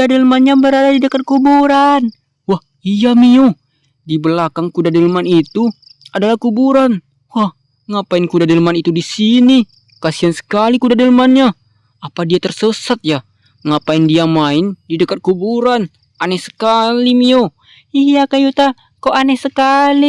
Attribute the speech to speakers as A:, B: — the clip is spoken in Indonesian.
A: kuda delmannya berada di dekat kuburan. Wah, iya Mio.
B: Di belakang kuda delman itu adalah kuburan. Wah, ngapain kuda delman itu di sini? Kasihan sekali kuda delmannya. Apa dia tersesat ya? Ngapain dia main di dekat kuburan? Aneh sekali Mio. Iya Kayuta, kok aneh sekali.